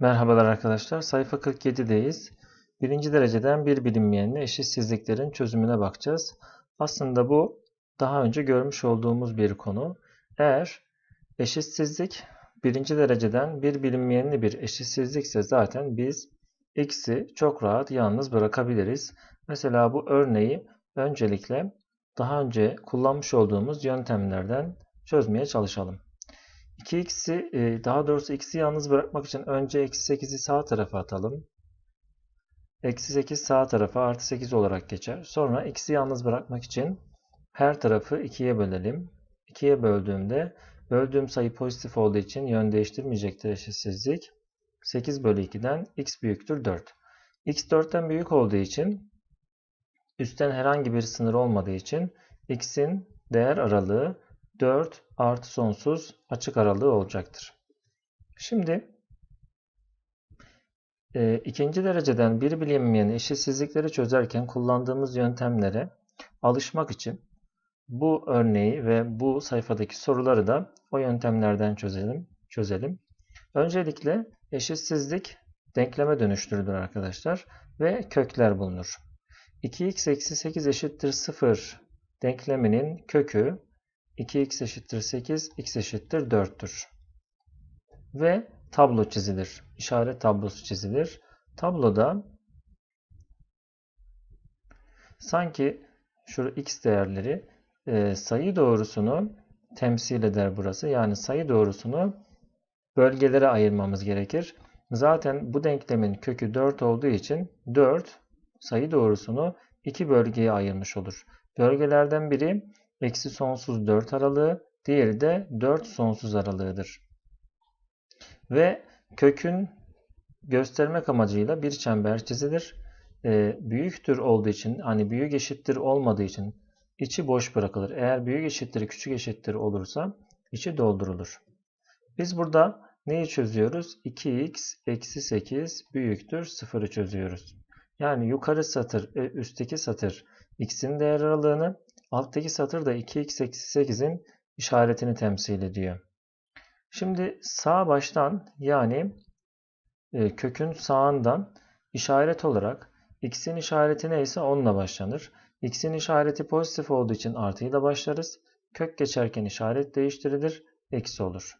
Merhabalar arkadaşlar. Sayfa 47'deyiz. Birinci dereceden bir bilinmeyenle eşitsizliklerin çözümüne bakacağız. Aslında bu daha önce görmüş olduğumuz bir konu. Eğer eşitsizlik birinci dereceden bir bilinmeyenli bir eşitsizlikse zaten biz x'i çok rahat yalnız bırakabiliriz. Mesela bu örneği öncelikle daha önce kullanmış olduğumuz yöntemlerden çözmeye çalışalım. 2x'i e, daha doğrusu x'i yalnız bırakmak için önce eksi 8'i sağ tarafa atalım. Eksi 8 sağ tarafa artı 8 olarak geçer. Sonra x'i yalnız bırakmak için her tarafı 2'ye bölelim. 2'ye böldüğümde böldüğüm sayı pozitif olduğu için yön değiştirmeyecektir eşitsizlik. 8 bölü 2'den x büyüktür 4. x 4'ten büyük olduğu için üstten herhangi bir sınır olmadığı için x'in değer aralığı 4 artı sonsuz açık aralığı olacaktır. Şimdi e, ikinci dereceden bir bilinmeyen eşitsizlikleri çözerken kullandığımız yöntemlere alışmak için bu örneği ve bu sayfadaki soruları da o yöntemlerden çözelim. çözelim. Öncelikle eşitsizlik denkleme dönüştürülür arkadaşlar ve kökler bulunur. 2x eksi 8 eşittir 0 denkleminin kökü 2x eşittir 8, x eşittir 4'tür. Ve tablo çizilir. İşaret tablosu çizilir. Tabloda sanki şu x değerleri e, sayı doğrusunu temsil eder burası. Yani sayı doğrusunu bölgelere ayırmamız gerekir. Zaten bu denklemin kökü 4 olduğu için 4 sayı doğrusunu iki bölgeye ayırmış olur. Bölgelerden biri eksi sonsuz 4 aralığı, diğeri de 4 sonsuz aralığıdır. Ve kökün göstermek amacıyla bir çember çizilir. E, büyüktür olduğu için, hani büyük eşittir olmadığı için içi boş bırakılır. Eğer büyük eşittir küçük eşittir olursa içi doldurulur. Biz burada neyi çözüyoruz? 2x eksi 8 büyüktür 0'ı çözüyoruz. Yani yukarı satır, e, üstteki satır x'in değer aralığını, Alttaki satır da 2x 8'in işaretini temsil ediyor. Şimdi sağ baştan yani e, kökün sağından işaret olarak x'in işareti neyse onunla başlanır. x'in işareti pozitif olduğu için artıyla başlarız. Kök geçerken işaret değiştirilir, eksi olur.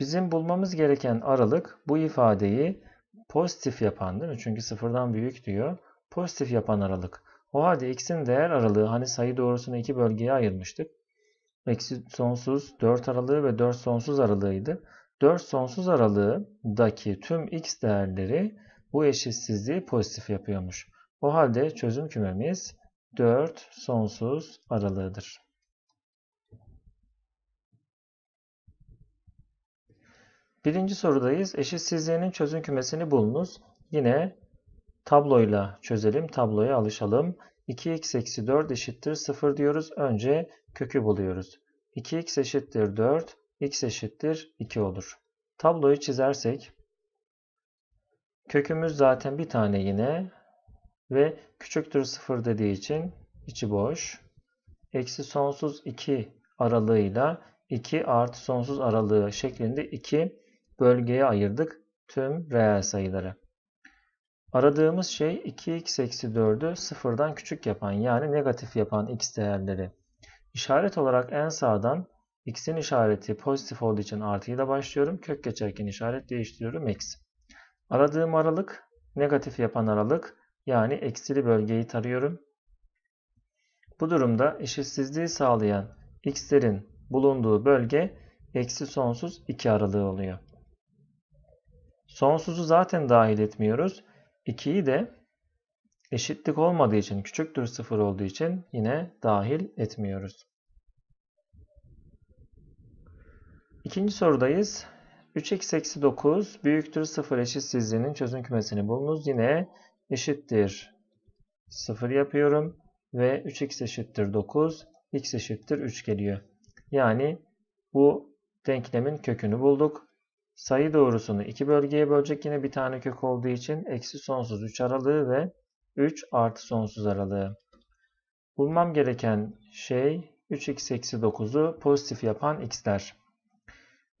Bizim bulmamız gereken aralık bu ifadeyi pozitif yapan değil mi? Çünkü sıfırdan büyük diyor. Pozitif yapan aralık. O halde x'in değer aralığı hani sayı doğrusunu iki bölgeye ayırmıştık. Eksi sonsuz 4 aralığı ve 4 sonsuz aralığıydı. 4 sonsuz aralığındaki tüm x değerleri bu eşitsizliği pozitif yapıyormuş. O halde çözüm kümemiz 4 sonsuz aralığıdır. Birinci sorudayız. Eşitsizliğinin çözüm kümesini bulunuz. Yine Tabloyla çözelim. Tabloya alışalım. 2x eksi 4 eşittir 0 diyoruz. Önce kökü buluyoruz. 2x eşittir 4, x eşittir 2 olur. Tabloyu çizersek kökümüz zaten bir tane yine ve küçüktür 0 dediği için içi boş. Eksi sonsuz 2 aralığıyla 2 artı sonsuz aralığı şeklinde 2 bölgeye ayırdık tüm reel sayıları. Aradığımız şey 2x eksi 4'ü sıfırdan küçük yapan yani negatif yapan x değerleri. İşaret olarak en sağdan x'in işareti pozitif olduğu için artıyla başlıyorum. Kök geçerken işaret değiştiriyorum x. Aradığım aralık negatif yapan aralık yani eksili bölgeyi tarıyorum. Bu durumda eşitsizliği sağlayan x'lerin bulunduğu bölge eksi sonsuz 2 aralığı oluyor. Sonsuzu zaten dahil etmiyoruz. 2'yi de eşitlik olmadığı için küçüktür 0 olduğu için yine dahil etmiyoruz. İkinci sorudayız. 3x eksi 9 büyüktür 0 eşitsizliğinin çözüm kümesini bulunuz. Yine eşittir 0 yapıyorum ve 3x eşittir 9 x eşittir 3 geliyor. Yani bu denklemin kökünü bulduk. Sayı doğrusunu iki bölgeye bölecek yine bir tane kök olduğu için eksi sonsuz 3 aralığı ve 3 artı sonsuz aralığı. Bulmam gereken şey 3x eksi 9'u pozitif yapan x'ler.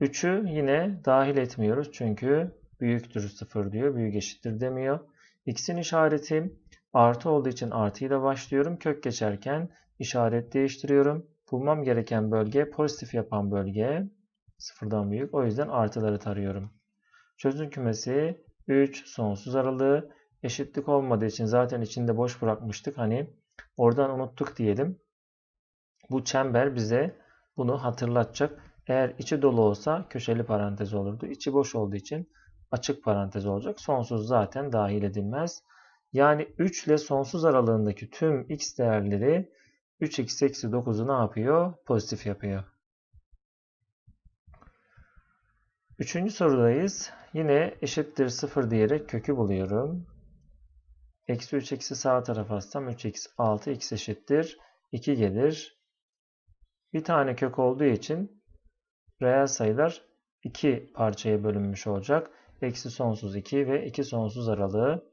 3'ü yine dahil etmiyoruz çünkü büyüktür 0 diyor. Büyük eşittir demiyor. X'in işareti artı olduğu için artıyla başlıyorum. Kök geçerken işaret değiştiriyorum. Bulmam gereken bölge pozitif yapan bölge sıfırdan büyük. O yüzden artıları tarıyorum. Çözüm kümesi 3 sonsuz aralığı eşitlik olmadığı için zaten içinde boş bırakmıştık. Hani oradan unuttuk diyelim. Bu çember bize bunu hatırlatacak. Eğer içi dolu olsa köşeli parantez olurdu. İçi boş olduğu için açık parantez olacak. Sonsuz zaten dahil edilmez. Yani 3 ile sonsuz aralığındaki tüm x değerleri 3x eksi 9'u ne yapıyor? Pozitif yapıyor. Üçüncü sorudayız. Yine eşittir 0 diyerek kökü buluyorum. Eksi 3 eksi sağ tarafa atsam 3 eksi 6 x eşittir 2 gelir. Bir tane kök olduğu için reel sayılar 2 parçaya bölünmüş olacak. Eksi sonsuz 2 ve 2 sonsuz aralığı.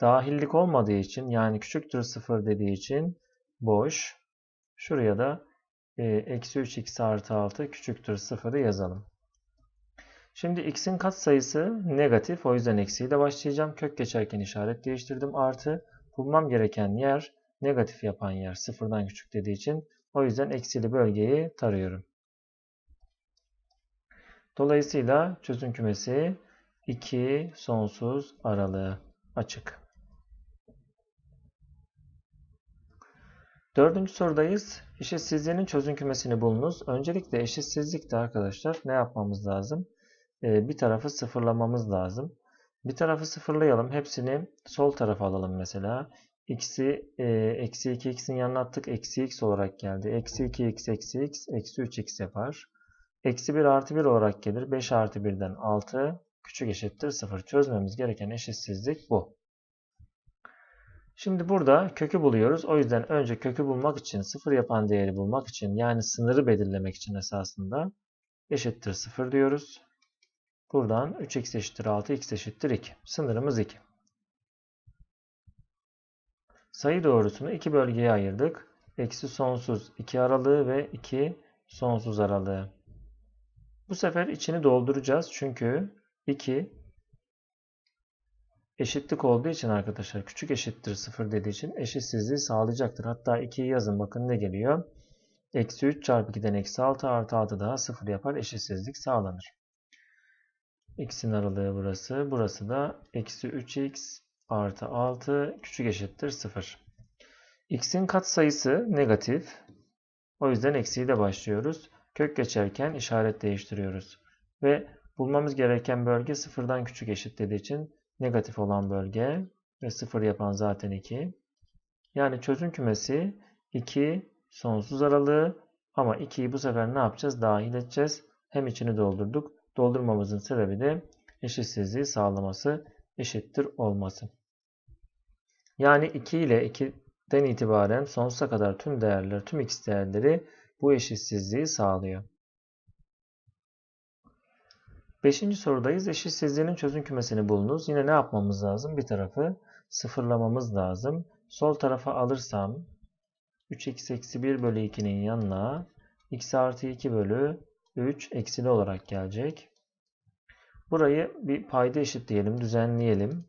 Dahillik olmadığı için yani küçüktür 0 dediği için boş. Şuraya da e, eksi 3x artı 6 küçüktür 0'ı yazalım. Şimdi x'in katsayısı negatif. O yüzden eksiği de başlayacağım. Kök geçerken işaret değiştirdim. Artı bulmam gereken yer negatif yapan yer sıfırdan küçük dediği için o yüzden eksili bölgeyi tarıyorum. Dolayısıyla çözüm kümesi 2 sonsuz aralığı açık. Dördüncü sorudayız. Eşitsizliğinin çözüm kümesini bulunuz. Öncelikle eşitsizlikte arkadaşlar ne yapmamız lazım? Ee, bir tarafı sıfırlamamız lazım. Bir tarafı sıfırlayalım. Hepsini sol tarafa alalım mesela. X'i e, eksi 2x'in yanına attık. Eksi x olarak geldi. Eksi 2x eksi x eksi 3x yapar. Eksi 1 artı 1 olarak gelir. 5 artı 1'den 6 küçük eşittir 0. Çözmemiz gereken eşitsizlik bu. Şimdi burada kökü buluyoruz. O yüzden önce kökü bulmak için, sıfır yapan değeri bulmak için yani sınırı belirlemek için esasında eşittir 0 diyoruz. Buradan 3x eşittir 6, x eşittir 2. Sınırımız 2. Sayı doğrusunu 2 bölgeye ayırdık. Eksi sonsuz 2 aralığı ve 2 sonsuz aralığı. Bu sefer içini dolduracağız. Çünkü 2 eşitlik olduğu için arkadaşlar küçük eşittir 0 dediği için eşitsizliği sağlayacaktır. Hatta 2'yi yazın bakın ne geliyor. Eksi 3 çarpı 2'den eksi 6 artı 6 daha 0 yapar eşitsizlik sağlanır x'in aralığı burası. Burası da eksi 3x artı 6 küçük eşittir 0. x'in katsayısı negatif. O yüzden eksiği de başlıyoruz. Kök geçerken işaret değiştiriyoruz. Ve bulmamız gereken bölge sıfırdan küçük eşit dediği için negatif olan bölge ve sıfır yapan zaten 2. Yani çözüm kümesi 2 sonsuz aralığı ama 2'yi bu sefer ne yapacağız? Dahil edeceğiz. Hem içini doldurduk Doldurmamızın sebebi de eşitsizliği sağlaması eşittir olması. Yani 2 ile 2'den itibaren sonsuza kadar tüm değerler, tüm x değerleri bu eşitsizliği sağlıyor. Beşinci sorudayız. Eşitsizliğinin çözüm kümesini bulunuz. Yine ne yapmamız lazım? Bir tarafı sıfırlamamız lazım. Sol tarafa alırsam 3x eksi 1 bölü 2'nin yanına x artı 2 bölü 3 eksili olarak gelecek. Burayı bir payda eşit diyelim. Düzenleyelim.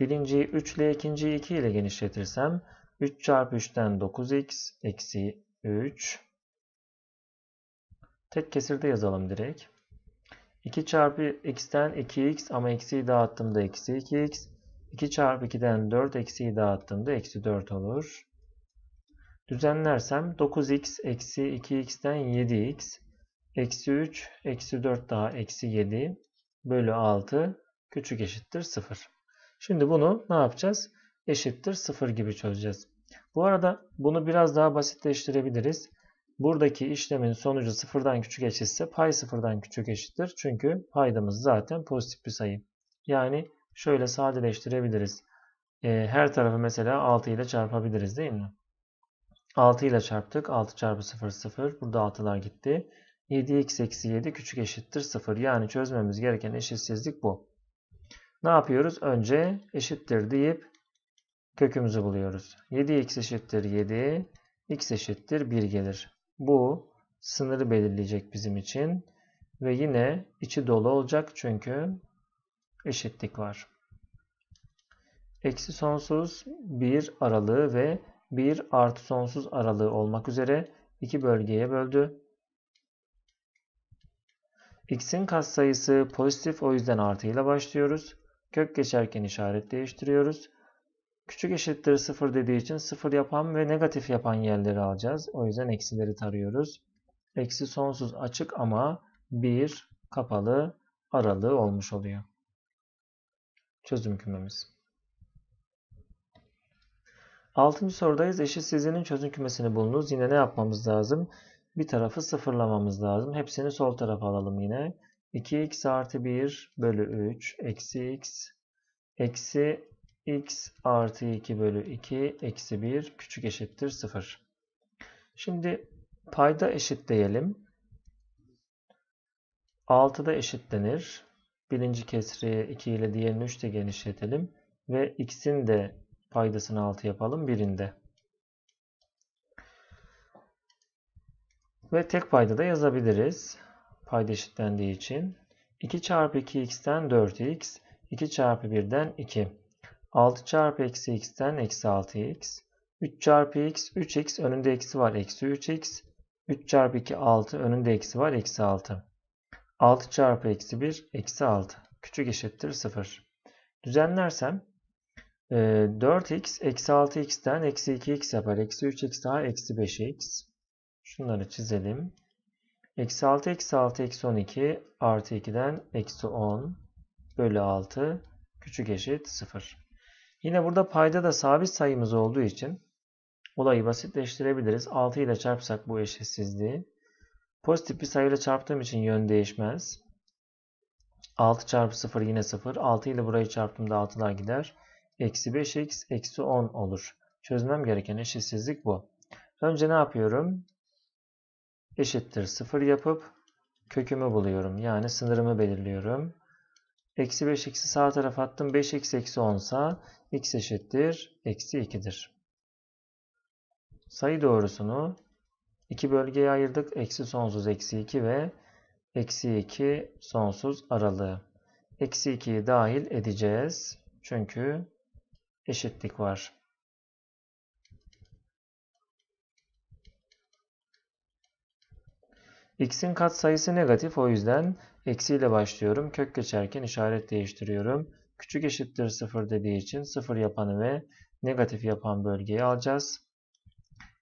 Birinciyi 3 ile ikinciyi 2 ile genişletirsem 3 çarpı 3'ten 9x eksi 3. Tek kesirde yazalım direkt. 2 çarpı x'ten 2x ama eksiyi dağıttığımda eksi 2x. 2 çarpı 2'den 4 eksiyi dağıttığımda eksi 4 olur. Düzenlersem 9x eksi 2x'ten 7x eksi 3 eksi 4 daha eksi 7 bölü 6 küçük eşittir 0. Şimdi bunu ne yapacağız? Eşittir 0 gibi çözeceğiz. Bu arada bunu biraz daha basitleştirebiliriz. Buradaki işlemin sonucu sıfırdan küçük eşitse pay sıfırdan küçük eşittir. Çünkü paydamız zaten pozitif bir sayı. Yani şöyle sadeleştirebiliriz. Ee, her tarafı mesela 6 ile çarpabiliriz değil mi? 6 ile çarptık. 6 çarpı 0 0. Burada 6'lar gitti. 7x eksi 7 küçük eşittir 0. Yani çözmemiz gereken eşitsizlik bu. Ne yapıyoruz? Önce eşittir deyip kökümüzü buluyoruz. 7x eşittir 7. x eşittir 1 gelir. Bu sınırı belirleyecek bizim için. Ve yine içi dolu olacak çünkü eşitlik var. Eksi sonsuz 1 aralığı ve 1 artı sonsuz aralığı olmak üzere iki bölgeye böldü. X'in katsayısı pozitif o yüzden artıyla başlıyoruz. Kök geçerken işaret değiştiriyoruz. Küçük eşittir 0 dediği için 0 yapan ve negatif yapan yerleri alacağız. O yüzden eksileri tarıyoruz. Eksi sonsuz açık ama 1 kapalı aralığı olmuş oluyor. Çözüm kümemiz. Altıncı sorudayız. Eşitsizliğinin çözüm kümesini bulunuz. Yine ne yapmamız lazım? Bir tarafı sıfırlamamız lazım. Hepsini sol tarafa alalım yine. 2x artı 1 bölü 3 eksi x eksi x artı 2 bölü 2 eksi 1 küçük eşittir 0. Şimdi payda eşitleyelim. 6'da eşitlenir. Birinci kesriye 2 ile diğerini 3 de genişletelim. Ve x'in de paydasını 6 yapalım birinde. Ve tek payda da yazabiliriz. Payda eşitlendiği için. 2 çarpı 2x'ten 4x, 2 çarpı 1'den 2, 6 çarpı eksi x'ten eksi 6x, 3 çarpı x, 3x önünde eksi var eksi 3x, 3 çarpı 2 6 önünde eksi var eksi 6, 6 çarpı eksi 1 eksi 6 küçük eşittir 0. Düzenlersem 4x ee, eksi 6x'ten eksi 2x yapar. Eksi 3x daha eksi 5x. Şunları çizelim. Eksi 6 eksi 6 eksi 12 artı 2'den eksi 10 bölü 6 küçük eşit 0. Yine burada payda da sabit sayımız olduğu için olayı basitleştirebiliriz. 6 ile çarpsak bu eşitsizliği. Pozitif bir sayıyla çarptığım için yön değişmez. 6 çarpı 0 yine 0. 6 ile burayı çarptığımda 6'lar gider eksi 5x eksi 10 olur. Çözmem gereken eşitsizlik bu. Önce ne yapıyorum? Eşittir 0 yapıp kökümü buluyorum. Yani sınırımı belirliyorum. Eksi 5x'i sağ tarafa attım. 5x eksi 10 sa x eşittir. Eksi 2'dir. Sayı doğrusunu iki bölgeye ayırdık. Eksi sonsuz eksi 2 ve eksi 2 sonsuz aralığı. Eksi 2'yi dahil edeceğiz. Çünkü eşitlik var. x'in katsayısı negatif o yüzden eksiyle başlıyorum. Kök geçerken işaret değiştiriyorum. Küçük eşittir 0 dediği için 0 yapanı ve negatif yapan bölgeyi alacağız.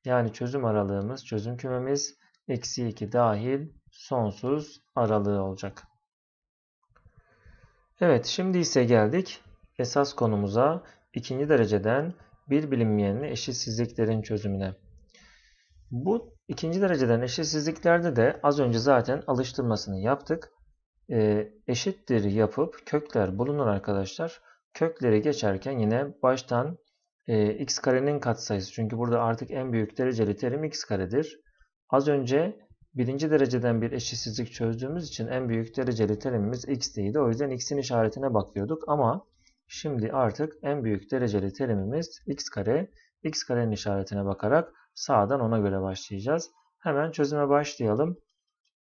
Yani çözüm aralığımız, çözüm kümemiz eksi 2 dahil sonsuz aralığı olacak. Evet şimdi ise geldik esas konumuza ikinci dereceden bir bilinmeyenli eşitsizliklerin çözümüne. Bu ikinci dereceden eşitsizliklerde de az önce zaten alıştırmasını yaptık. E, eşittir yapıp kökler bulunur arkadaşlar. Kökleri geçerken yine baştan e, x karenin katsayısı. Çünkü burada artık en büyük dereceli terim x karedir. Az önce birinci dereceden bir eşitsizlik çözdüğümüz için en büyük dereceli terimimiz x'teydi. O yüzden x'in işaretine bakıyorduk ama Şimdi artık en büyük dereceli terimimiz x kare. x karenin işaretine bakarak sağdan ona göre başlayacağız. Hemen çözüme başlayalım.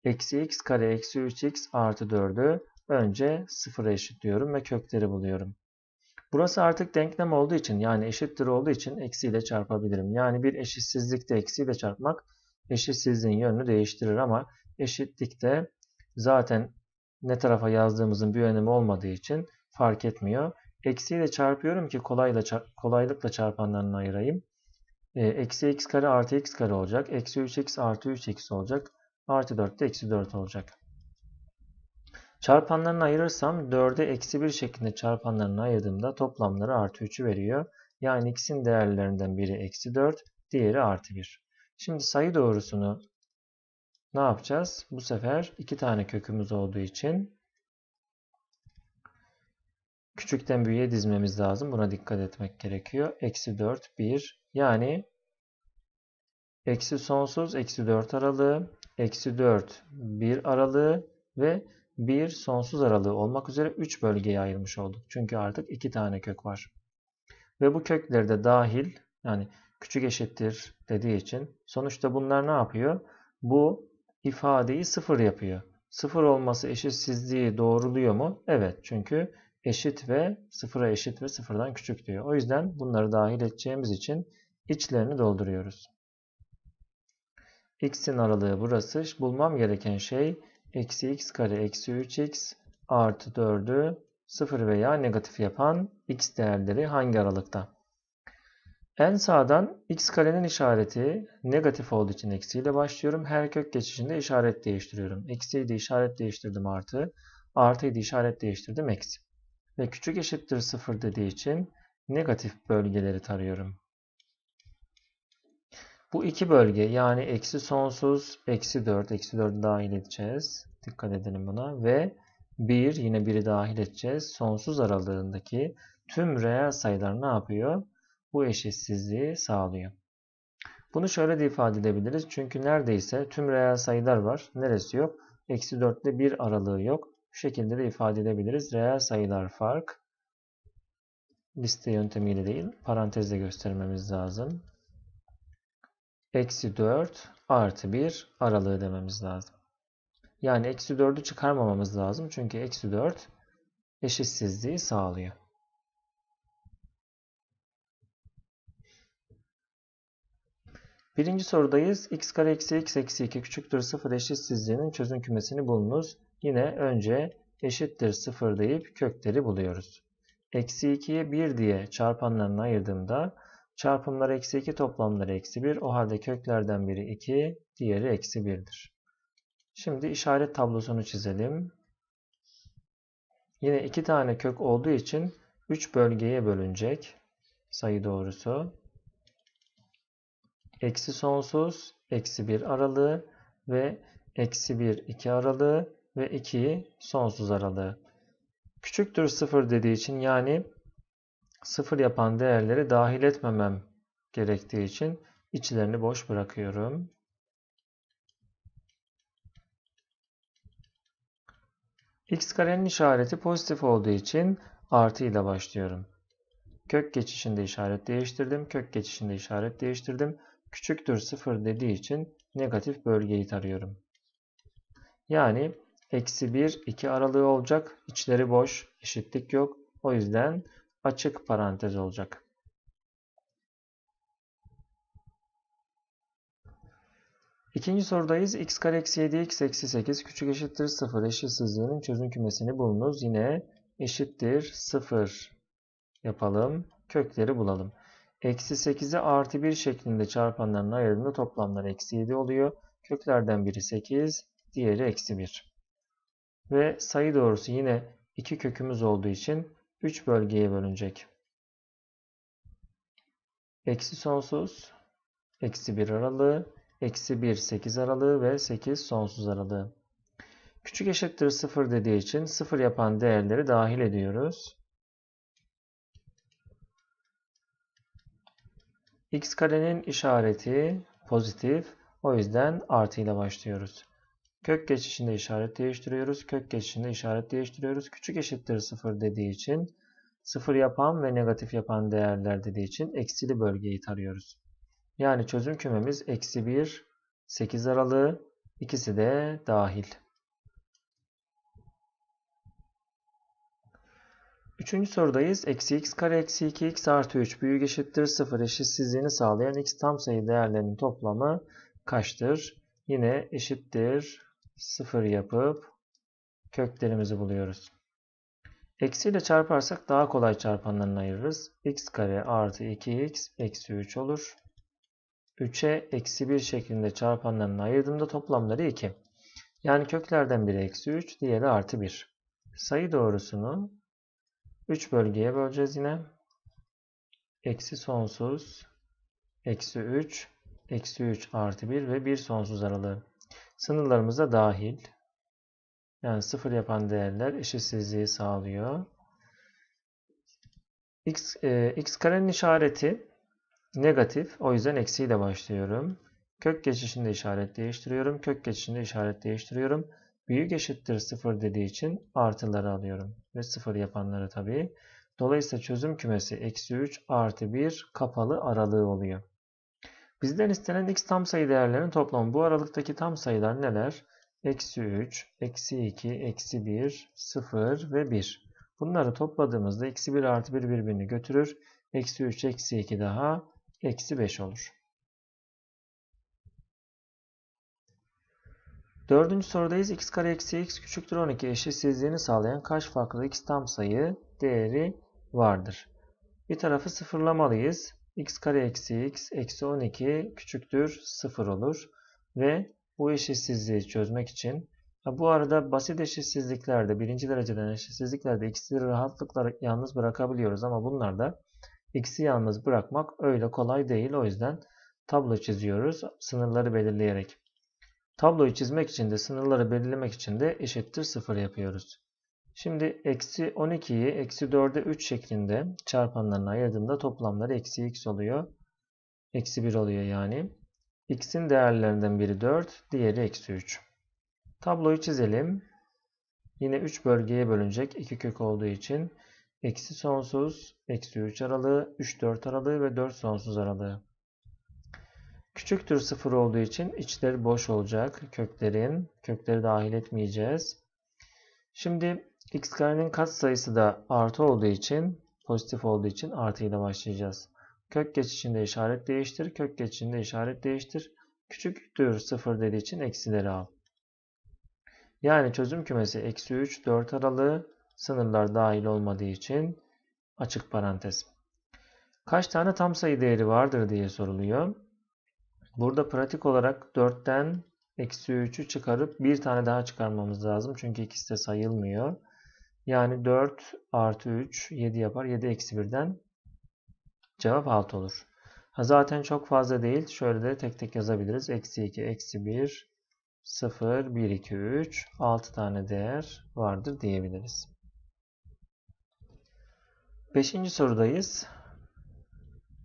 Eksi x kare eksi 3x artı 4'ü önce sıfıra eşitliyorum ve kökleri buluyorum. Burası artık denklem olduğu için yani eşittir olduğu için eksiyle çarpabilirim. Yani bir eşitsizlikte eksiyle çarpmak eşitsizliğin yönünü değiştirir ama eşitlikte zaten ne tarafa yazdığımızın bir önemi olmadığı için fark etmiyor. Eksiyle çarpıyorum ki kolayla kolaylıkla çarpanlarını ayırayım. E, eksi x kare artı x kare olacak. Eksi 3x artı 3x olacak. Artı 4 de eksi 4 olacak. Çarpanlarını ayırırsam 4'e eksi 1 şeklinde çarpanlarını ayırdığımda toplamları artı 3'ü veriyor. Yani x'in değerlerinden biri eksi 4, diğeri artı 1. Şimdi sayı doğrusunu ne yapacağız? Bu sefer iki tane kökümüz olduğu için Küçükten büyüğe dizmemiz lazım. Buna dikkat etmek gerekiyor. Eksi 4, 1. Yani eksi sonsuz, eksi 4 aralığı, eksi 4, 1 aralığı ve 1 sonsuz aralığı olmak üzere 3 bölgeye ayrılmış olduk. Çünkü artık 2 tane kök var. Ve bu kökleri de dahil yani küçük eşittir dediği için sonuçta bunlar ne yapıyor? Bu ifadeyi sıfır yapıyor. Sıfır olması eşitsizliği doğruluyor mu? Evet çünkü eşit ve sıfıra eşit ve sıfırdan küçük diyor. O yüzden bunları dahil edeceğimiz için içlerini dolduruyoruz. x'in aralığı burası. Bulmam gereken şey eksi x kare eksi 3x artı 4'ü 0 veya negatif yapan x değerleri hangi aralıkta? En sağdan x karenin işareti negatif olduğu için eksiyle başlıyorum. Her kök geçişinde işaret değiştiriyorum. Eksiydi işaret değiştirdim artı. Artıydı işaret değiştirdim eksi ve küçük eşittir 0 dediği için negatif bölgeleri tarıyorum. Bu iki bölge yani eksi sonsuz, eksi 4, eksi 4'ü dahil edeceğiz. Dikkat edelim buna. Ve 1 yine 1'i dahil edeceğiz. Sonsuz aralığındaki tüm reel sayılar ne yapıyor? Bu eşitsizliği sağlıyor. Bunu şöyle de ifade edebiliriz. Çünkü neredeyse tüm reel sayılar var. Neresi yok? Eksi 4 ile 1 aralığı yok. Şu şekilde de ifade edebiliriz. Reel sayılar fark liste yöntemiyle değil parantezle göstermemiz lazım. Eksi 4 artı 1 aralığı dememiz lazım. Yani eksi 4'ü çıkarmamamız lazım. Çünkü eksi 4 eşitsizliği sağlıyor. Birinci sorudayız. x kare eksi x eksi 2 küçüktür 0 eşitsizliğinin çözüm kümesini bulunuz. Yine önce eşittir 0 deyip kökleri buluyoruz. Eksi 2'ye 1 diye çarpanlarını ayırdığımda çarpımlar eksi 2 toplamları eksi 1. O halde köklerden biri 2 diğeri eksi 1'dir. Şimdi işaret tablosunu çizelim. Yine iki tane kök olduğu için 3 bölgeye bölünecek sayı doğrusu. Eksi sonsuz, eksi 1 aralığı ve eksi 1, 2 aralığı ve 2'yi sonsuz aralığı. Küçüktür 0 dediği için yani 0 yapan değerleri dahil etmemem gerektiği için içlerini boş bırakıyorum. x karenin işareti pozitif olduğu için artı ile başlıyorum. Kök geçişinde işaret değiştirdim. Kök geçişinde işaret değiştirdim. Küçüktür 0 dediği için negatif bölgeyi tarıyorum. Yani Eksi 1, 2 aralığı olacak. İçleri boş. Eşitlik yok. O yüzden açık parantez olacak. İkinci sorudayız. x kare eksi 7 x eksi 8 küçük eşittir 0 eşitsizliğinin çözüm kümesini bulunuz. Yine eşittir 0 yapalım. Kökleri bulalım. Eksi 8'i artı 1 şeklinde çarpanların ayırdığında toplamları eksi 7 oluyor. Köklerden biri 8, diğeri eksi 1 ve sayı doğrusu yine 2 kökümüz olduğu için 3 bölgeye bölünecek. Eksi sonsuz, eksi 1 aralığı, eksi 1 8 aralığı ve 8 sonsuz aralığı. Küçük eşittir 0 dediği için 0 yapan değerleri dahil ediyoruz. x karenin işareti pozitif. O yüzden artı ile başlıyoruz. Kök geçişinde işaret değiştiriyoruz. Kök geçişinde işaret değiştiriyoruz. Küçük eşittir 0 dediği için 0 yapan ve negatif yapan değerler dediği için eksili bölgeyi tarıyoruz. Yani çözüm kümemiz eksi 1, 8 aralığı ikisi de dahil. Üçüncü sorudayız. Eksi x kare eksi 2x artı 3 büyük eşittir 0 eşitsizliğini sağlayan x tam sayı değerlerinin toplamı kaçtır? Yine eşittir 0 yapıp köklerimizi buluyoruz. Eksiyle çarparsak daha kolay çarpanlarını ayırırız. x kare artı 2x eksi 3 olur. 3'e eksi 1 şeklinde çarpanlarını ayırdığımda toplamları 2. Yani köklerden biri eksi 3, diğeri artı 1. Sayı doğrusunu 3 bölgeye böleceğiz yine. Eksi sonsuz, eksi 3, eksi 3 artı 1 ve 1 sonsuz aralığı. Sınırlarımıza dahil. Yani sıfır yapan değerler eşitsizliği sağlıyor. X, e, x karenin işareti negatif. O yüzden eksiyle başlıyorum. Kök geçişinde işaret değiştiriyorum. Kök geçişinde işaret değiştiriyorum. Büyük eşittir sıfır dediği için artıları alıyorum. Ve sıfır yapanları tabii. Dolayısıyla çözüm kümesi eksi 3 artı 1 kapalı aralığı oluyor. Bizden istenen x tam sayı değerlerinin toplamı. Bu aralıktaki tam sayılar neler? Eksi 3, eksi 2, eksi 1, 0 ve 1. Bunları topladığımızda eksi 1 artı 1 birbirini götürür. Eksi 3, eksi 2 daha eksi 5 olur. Dördüncü sorudayız. x kare eksi x küçüktür 12 eşitsizliğini sağlayan kaç farklı x tam sayı değeri vardır? Bir tarafı sıfırlamalıyız x kare eksi x eksi 12 küçüktür 0 olur. Ve bu eşitsizliği çözmek için bu arada basit eşitsizliklerde birinci dereceden eşitsizliklerde x'i rahatlıkla yalnız bırakabiliyoruz ama bunlarda x'i yalnız bırakmak öyle kolay değil. O yüzden tablo çiziyoruz sınırları belirleyerek. Tabloyu çizmek için de sınırları belirlemek için de eşittir 0 yapıyoruz. Şimdi eksi 12'yi eksi 4'e 3 şeklinde çarpanlarına ayırdığımda toplamları eksi x oluyor. Eksi 1 oluyor yani. x'in değerlerinden biri 4, diğeri eksi 3. Tabloyu çizelim. Yine 3 bölgeye bölünecek 2 kök olduğu için eksi sonsuz, eksi 3 aralığı, 3 4 aralığı ve 4 sonsuz aralığı. Küçüktür 0 olduğu için içleri boş olacak. Köklerin, kökleri dahil etmeyeceğiz. Şimdi X karenin katsayısı da artı olduğu için pozitif olduğu için artı ile başlayacağız. Kök geçişinde işaret değiştir. Kök geçişinde işaret değiştir. küçük Küçüktür 0 dediği için eksileri al. Yani çözüm kümesi eksi 3, 4 aralığı sınırlar dahil olmadığı için açık parantez. Kaç tane tam sayı değeri vardır diye soruluyor. Burada pratik olarak 4'ten eksi 3'ü çıkarıp bir tane daha çıkarmamız lazım. Çünkü ikisi de sayılmıyor. Yani 4 artı 3 7 yapar. 7 eksi 1'den cevap 6 olur. Ha, zaten çok fazla değil. Şöyle de tek tek yazabiliriz. Eksi 2, eksi 1, 0, 1, 2, 3. 6 tane değer vardır diyebiliriz. Beşinci sorudayız.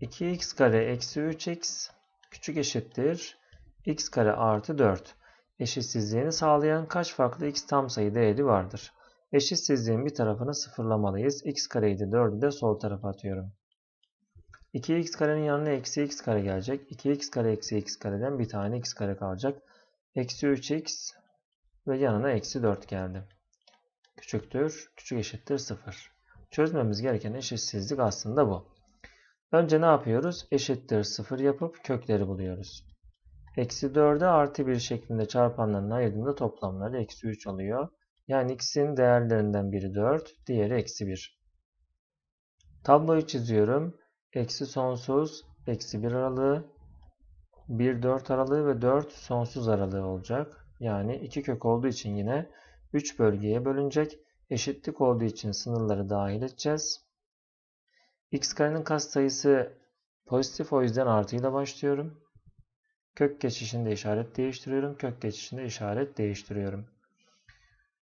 2x kare eksi 3x küçük eşittir x kare artı 4 eşitsizliğini sağlayan kaç farklı x tam sayı değeri vardır? Eşitsizliğin bir tarafını sıfırlamalıyız. x kareyi de 4'ü de sol tarafa atıyorum. 2x karenin yanına eksi x kare gelecek. 2x kare eksi x kareden bir tane x kare kalacak. Eksi 3x ve yanına eksi 4 geldi. Küçüktür, küçük eşittir 0. Çözmemiz gereken eşitsizlik aslında bu. Önce ne yapıyoruz? Eşittir 0 yapıp kökleri buluyoruz. Eksi 4'e artı 1 şeklinde çarpanlarını ayırdığında toplamları eksi 3 alıyor. Yani x'in değerlerinden biri 4, diğeri eksi 1. Tabloyu çiziyorum. Eksi sonsuz, eksi 1 aralığı, 1 4 aralığı ve 4 sonsuz aralığı olacak. Yani 2 kök olduğu için yine 3 bölgeye bölünecek. Eşitlik olduğu için sınırları dahil edeceğiz. X karenin katsayısı pozitif o yüzden artıyla başlıyorum. Kök geçişinde işaret değiştiriyorum. Kök geçişinde işaret değiştiriyorum.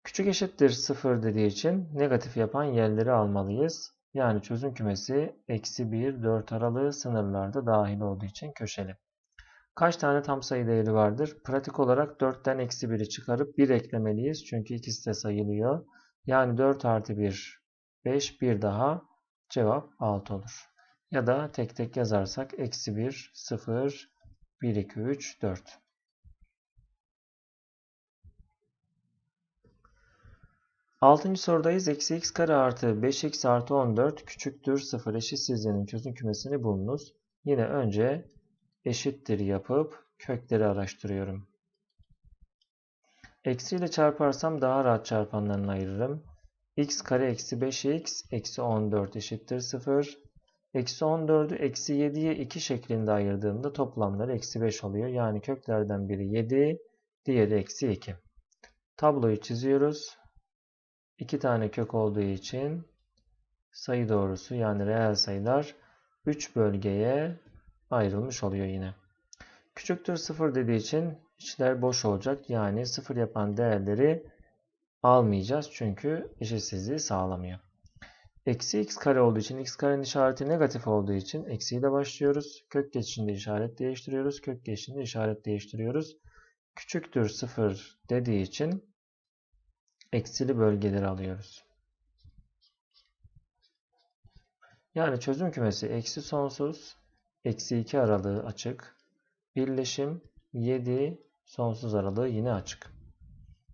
Küçük eşittir 0 dediği için negatif yapan yerleri almalıyız. Yani çözüm kümesi eksi 1, 4 aralığı sınırlarda dahil olduğu için köşeli. Kaç tane tam sayı değeri vardır? Pratik olarak 4'ten eksi 1'i çıkarıp 1 eklemeliyiz. Çünkü ikisi de sayılıyor. Yani 4 artı 1, 5, 1 daha cevap 6 olur. Ya da tek tek yazarsak eksi 1, 0, 1, 2, 3, 4. Altıncı sorudayız. Eksi x kare artı 5 x artı 14 küçüktür 0 eşitsizliğinin çözüm kümesini bulunuz. Yine önce eşittir yapıp kökleri araştırıyorum. Eksi ile çarparsam daha rahat çarpanlarını ayırırım. x kare eksi 5x eksi 14 eşittir 0. Eksi 14'ü eksi 7'ye 2 şeklinde ayırdığımda toplamları eksi 5 oluyor. Yani köklerden biri 7, diğeri eksi 2. Tabloyu çiziyoruz. 2 tane kök olduğu için sayı doğrusu yani reel sayılar 3 bölgeye ayrılmış oluyor yine. Küçüktür 0 dediği için içler boş olacak. Yani 0 yapan değerleri almayacağız. Çünkü eşitsizliği sağlamıyor. Eksi x kare olduğu için x karenin işareti negatif olduğu için eksiyle başlıyoruz. Kök geçişinde işaret değiştiriyoruz. Kök geçişinde işaret değiştiriyoruz. Küçüktür 0 dediği için eksili bölgeleri alıyoruz. Yani çözüm kümesi eksi sonsuz, eksi 2 aralığı açık, birleşim 7 sonsuz aralığı yine açık.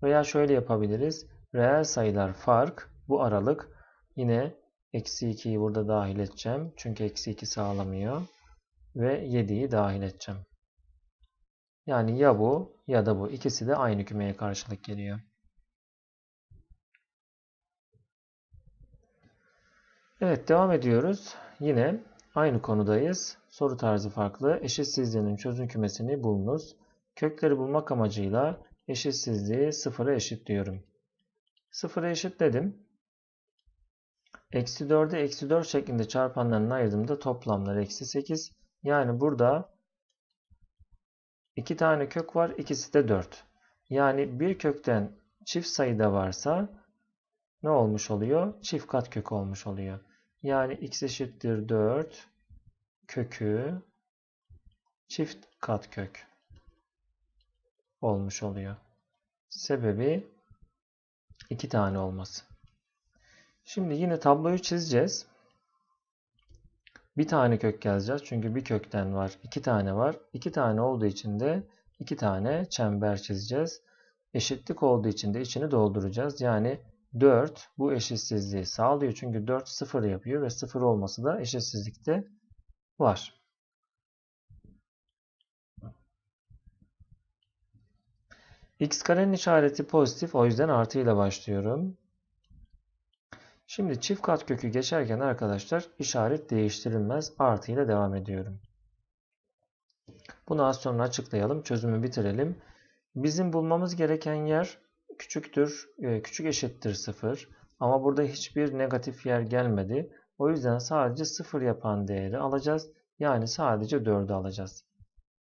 Veya şöyle yapabiliriz. Reel sayılar fark bu aralık yine eksi 2'yi burada dahil edeceğim. Çünkü eksi 2 sağlamıyor. Ve 7'yi dahil edeceğim. Yani ya bu ya da bu. ikisi de aynı kümeye karşılık geliyor. Evet devam ediyoruz. Yine aynı konudayız. Soru tarzı farklı. Eşitsizliğinin çözüm kümesini bulunuz. Kökleri bulmak amacıyla eşitsizliği sıfıra eşitliyorum. Sıfıra eşit dedim. Eksi 4'e eksi 4 şeklinde çarpanlarını ayırdığımda toplamları eksi 8. Yani burada 2 tane kök var. ikisi de 4. Yani bir kökten çift sayıda varsa ne olmuş oluyor? Çift kat kök olmuş oluyor. Yani x eşittir 4 kökü çift kat kök olmuş oluyor. Sebebi iki tane olması. Şimdi yine tabloyu çizeceğiz. Bir tane kök yazacağız. Çünkü bir kökten var. iki tane var. İki tane olduğu için de iki tane çember çizeceğiz. Eşitlik olduğu için de içini dolduracağız. Yani 4 bu eşitsizliği sağlıyor. Çünkü 4 0 yapıyor ve 0 olması da eşitsizlikte var. X karenin işareti pozitif o yüzden artıyla başlıyorum. Şimdi çift kat kökü geçerken arkadaşlar işaret değiştirilmez artıyla devam ediyorum. Bunu az sonra açıklayalım. Çözümü bitirelim. Bizim bulmamız gereken yer küçüktür, e, küçük eşittir 0 ama burada hiçbir negatif yer gelmedi. O yüzden sadece 0 yapan değeri alacağız. Yani sadece 4'ü alacağız.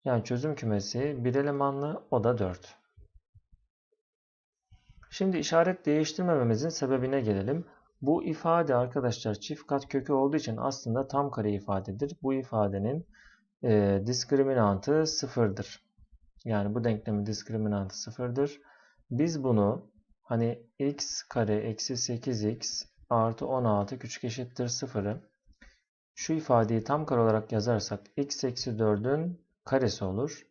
Yani çözüm kümesi bir elemanlı o da 4. Şimdi işaret değiştirmememizin sebebine gelelim. Bu ifade arkadaşlar çift kat kökü olduğu için aslında tam kare ifadedir. Bu ifadenin e, diskriminantı 0'dır. Yani bu denklemin diskriminantı 0'dır. Biz bunu hani x kare eksi 8x artı 16 küçük eşittir 0'ı şu ifadeyi tam kare olarak yazarsak x eksi 4'ün karesi olur.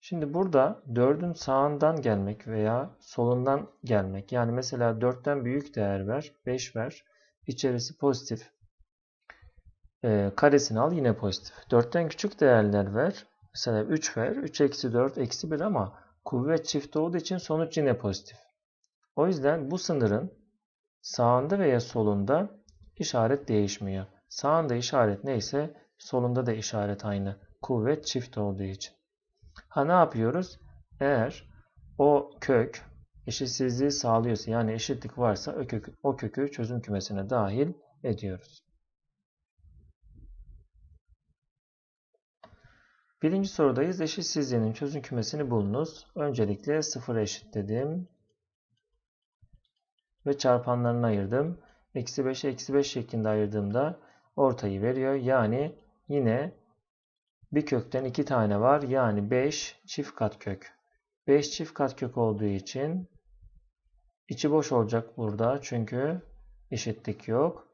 Şimdi burada 4'ün sağından gelmek veya solundan gelmek. Yani mesela 4'ten büyük değer ver, 5 ver. İçerisi pozitif. E, karesini al yine pozitif. 4'ten küçük değerler ver. Mesela 3 ver. 3 eksi 4 eksi 1 ama kuvvet çift olduğu için sonuç yine pozitif. O yüzden bu sınırın sağında veya solunda işaret değişmiyor. Sağında işaret neyse solunda da işaret aynı. Kuvvet çift olduğu için. Ha ne yapıyoruz? Eğer o kök eşitsizliği sağlıyorsa yani eşitlik varsa o kökü, o kökü çözüm kümesine dahil ediyoruz. Birinci sorudayız. Eşitsizliğinin çözüm kümesini bulunuz. Öncelikle sıfır eşit dedim. Ve çarpanlarını ayırdım. Eksi 5'e eksi 5 şeklinde ayırdığımda ortayı veriyor. Yani yine bir kökten iki tane var. Yani 5 çift kat kök. 5 çift kat kök olduğu için içi boş olacak burada. Çünkü eşitlik yok.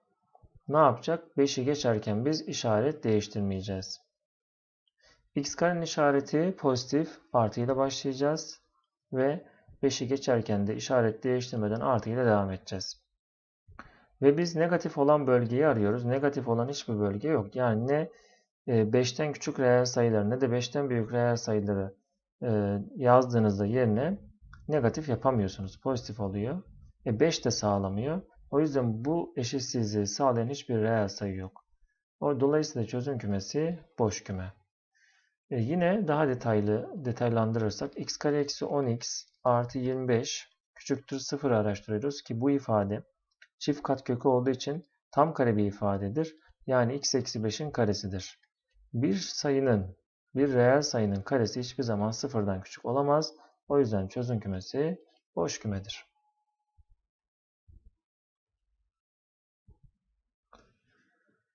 Ne yapacak? 5'i geçerken biz işaret değiştirmeyeceğiz. X karenin işareti pozitif artı ile başlayacağız ve 5'i geçerken de işaret değiştirmeden artı ile devam edeceğiz. Ve biz negatif olan bölgeyi arıyoruz. Negatif olan hiçbir bölge yok. Yani ne 5'ten e, küçük reel sayıları ne de 5'ten büyük reel sayıları e, yazdığınızda yerine negatif yapamıyorsunuz. Pozitif oluyor. E 5 de sağlamıyor. O yüzden bu eşitsizliği sağlayan hiçbir reel sayı yok. Dolayısıyla çözüm kümesi boş küme. E yine daha detaylı detaylandırırsak x kare eksi 10x artı 25 küçüktür 0 araştırıyoruz ki bu ifade çift kat kökü olduğu için tam kare bir ifadedir. Yani x eksi 5'in karesidir. Bir sayının, bir reel sayının karesi hiçbir zaman sıfırdan küçük olamaz. O yüzden çözüm kümesi boş kümedir.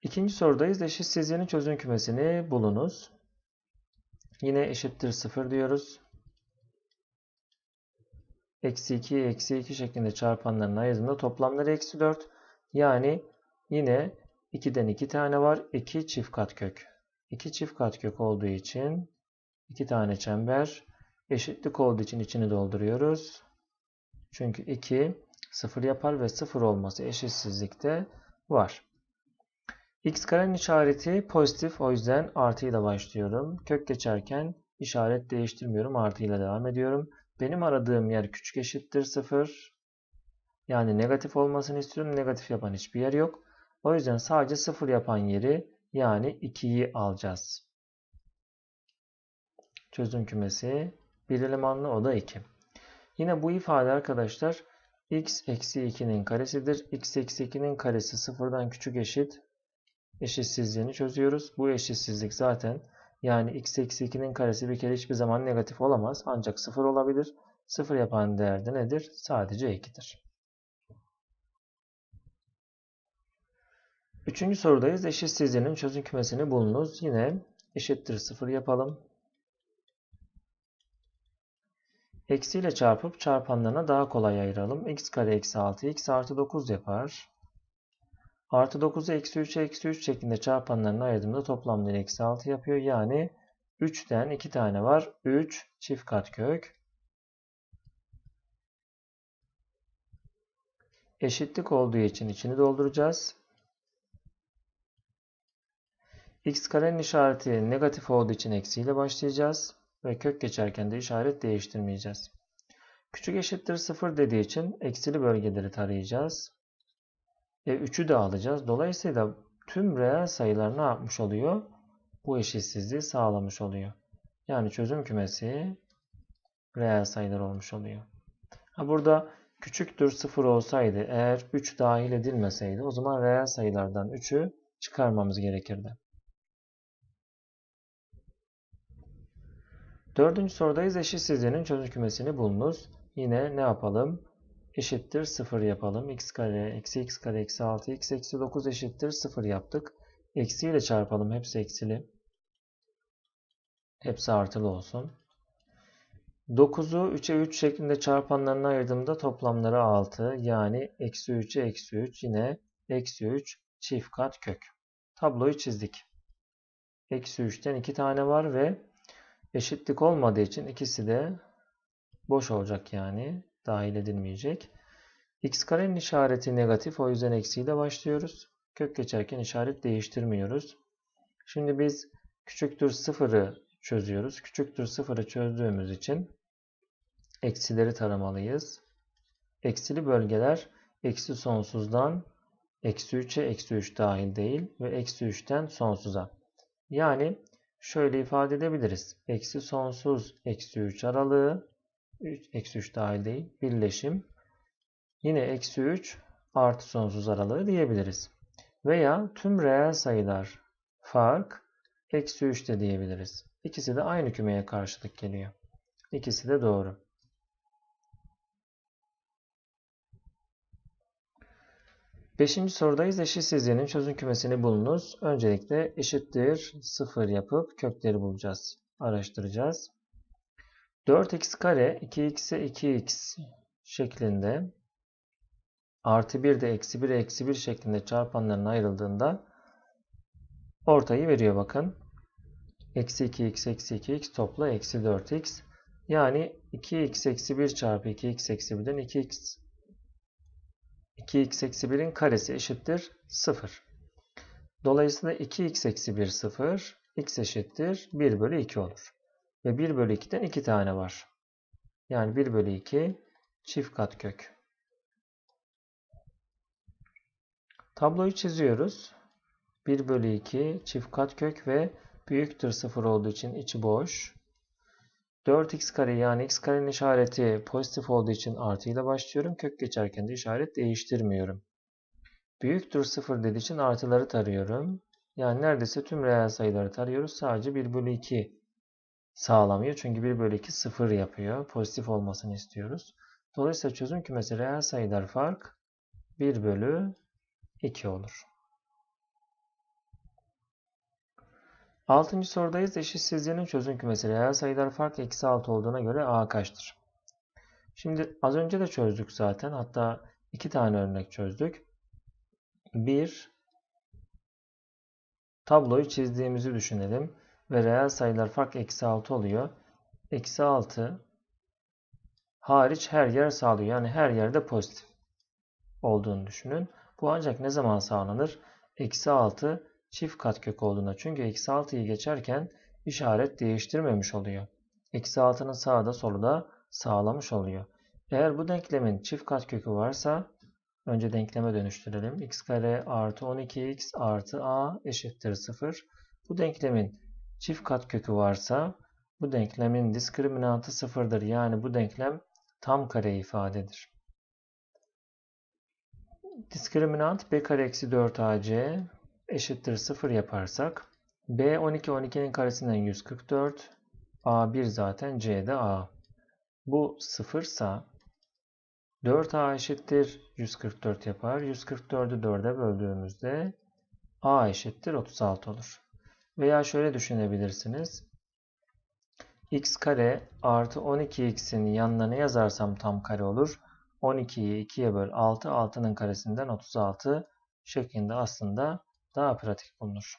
İkinci sorudayız. Eşitsizliğinin çözüm kümesini bulunuz. Yine eşittir 0 diyoruz. Eksi 2, eksi 2 şeklinde çarpanların ayrımında toplamları eksi 4. Yani yine 2'den 2 tane var. 2 çift kat kök 2 çift kat kök olduğu için 2 tane çember eşitlik olduğu için içini dolduruyoruz. Çünkü 2 0 yapar ve 0 olması eşitsizlikte var. X karenin işareti pozitif o yüzden artıyla başlıyorum. Kök geçerken işaret değiştirmiyorum artıyla devam ediyorum. Benim aradığım yer küçük eşittir 0. Yani negatif olmasını istiyorum. Negatif yapan hiçbir yer yok. O yüzden sadece 0 yapan yeri yani 2'yi alacağız. Çözüm kümesi bir elemanlı o da 2. Yine bu ifade arkadaşlar x eksi 2'nin karesidir. x eksi 2'nin karesi 0'dan küçük eşit eşitsizliğini çözüyoruz. Bu eşitsizlik zaten yani x eksi 2'nin karesi bir kere hiçbir zaman negatif olamaz. Ancak 0 olabilir. 0 yapan değer de nedir? Sadece 2'dir. Üçüncü sorudayız. Eşitsizliğinin çözüm kümesini bulunuz. Yine eşittir 0 yapalım. Eksiyle çarpıp çarpanlarına daha kolay ayıralım. x kare eksi 6 x artı 9 yapar. Artı 9'u eksi 3'e eksi 3 şeklinde çarpanlarını ayırdığımda toplamları eksi 6 yapıyor. Yani 3'ten 2 tane var. 3 çift kat kök. eşitlik olduğu için içini dolduracağız. X karenin işareti negatif olduğu için eksiyle başlayacağız ve kök geçerken de işaret değiştirmeyeceğiz. Küçük eşittir 0 dediği için eksili bölgeleri tarayacağız ve 3'ü de alacağız. Dolayısıyla tüm reel sayılar ne yapmış oluyor? Bu eşitsizliği sağlamış oluyor. Yani çözüm kümesi reel sayılar olmuş oluyor. Ha burada küçüktür 0 olsaydı eğer 3 dahil edilmeseydi o zaman reel sayılardan 3'ü çıkarmamız gerekirdi. Dördüncü sorudayız. Eşitsizliğinin çözüm kümesini bulunuz. Yine ne yapalım? eşittir 0 yapalım. x kare eksi x kare eksi 6 x eksi 9 eşittir 0 yaptık. Eksi ile çarpalım. Hepsi eksili. Hepsi artılı olsun. 9'u 3'e 3 şeklinde çarpanlarına ayırdığımda toplamları 6. Yani eksi 3'e eksi 3 yine eksi 3 çift kat kök. Tabloyu çizdik. Eksi 3'ten 2 tane var ve eşitlik olmadığı için ikisi de boş olacak yani dahil edilmeyecek. X karenin işareti negatif o yüzden eksiyle başlıyoruz. Kök geçerken işaret değiştirmiyoruz. Şimdi biz küçüktür sıfırı çözüyoruz. Küçüktür sıfırı çözdüğümüz için eksileri taramalıyız. Eksili bölgeler eksi sonsuzdan eksi 3'e eksi 3 dahil değil ve eksi 3'ten sonsuza. Yani şöyle ifade edebiliriz. Eksi sonsuz eksi 3 aralığı 3, eksi 3 dahil değil. Birleşim. Yine eksi 3 artı sonsuz aralığı diyebiliriz. Veya tüm reel sayılar fark eksi 3 de diyebiliriz. İkisi de aynı kümeye karşılık geliyor. İkisi de doğru. Beşinci sorudayız. Eşitsizliğinin çözüm kümesini bulunuz. Öncelikle eşittir 0 yapıp kökleri bulacağız. Araştıracağız. 4x kare 2x'e 2x şeklinde artı 1 de eksi 1 eksi 1 şeklinde çarpanların ayrıldığında ortayı veriyor bakın. Eksi 2x eksi 2x topla eksi 4x. Yani 2x eksi 1 çarpı 2x eksi 1'den 2x 2x eksi 1'in karesi eşittir 0. Dolayısıyla 2x eksi 1 0, x eşittir 1 bölü 2 olur. Ve 1 bölü 2'den 2 tane var. Yani 1 bölü 2 çift kat kök. Tabloyu çiziyoruz. 1 bölü 2 çift kat kök ve büyüktür 0 olduğu için içi boş. 4x kare yani x karenin işareti pozitif olduğu için artı ile başlıyorum. Kök geçerken de işaret değiştirmiyorum. Büyüktür 0 dediği için artıları tarıyorum. Yani neredeyse tüm reel sayıları tarıyoruz. Sadece 1 bölü 2 sağlamıyor. Çünkü 1 bölü 2 sıfır yapıyor. Pozitif olmasını istiyoruz. Dolayısıyla çözüm kümesi reel sayılar fark 1 bölü 2 olur. Altıncı sorudayız. Eşitsizliğinin çözüm kümesi reel sayılar fark eksi 6 olduğuna göre a kaçtır? Şimdi az önce de çözdük zaten. Hatta iki tane örnek çözdük. Bir tabloyu çizdiğimizi düşünelim ve reel sayılar fark eksi 6 oluyor. Eksi 6 hariç her yer sağlıyor. Yani her yerde pozitif olduğunu düşünün. Bu ancak ne zaman sağlanır? Eksi 6 çift katkök olduğunda. Çünkü eksi 6'yı geçerken işaret değiştirmemiş oluyor. Eksi 6'nın sağda solda sağlamış oluyor. Eğer bu denklemin çift katkökü varsa önce denkleme dönüştürelim. x kare artı 12x artı a eşittir 0. Bu denklemin çift kat kökü varsa bu denklemin diskriminantı sıfırdır. Yani bu denklem tam kare ifadedir. Diskriminant b kare eksi 4 ac eşittir 0 yaparsak b 12 12'nin karesinden 144 a 1 zaten c'de a. Bu 0 ise 4a eşittir 144 yapar. 144'ü 4'e böldüğümüzde a eşittir 36 olur. Veya şöyle düşünebilirsiniz. x kare artı 12x'in yanına ne yazarsam tam kare olur. 12'yi 2'ye böl 6, 6'nın karesinden 36 şeklinde aslında daha pratik bulunur.